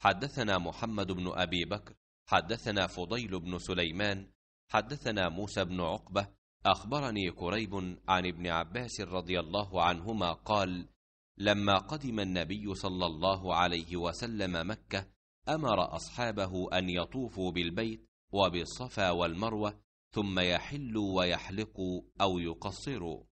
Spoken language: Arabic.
حدثنا محمد بن أبي بكر حدثنا فضيل بن سليمان حدثنا موسى بن عقبة أخبرني كريب عن ابن عباس رضي الله عنهما قال لما قدم النبي صلى الله عليه وسلم مكة أمر أصحابه أن يطوفوا بالبيت وبالصفا والمروة ثم يحلوا ويحلقوا أو يقصروا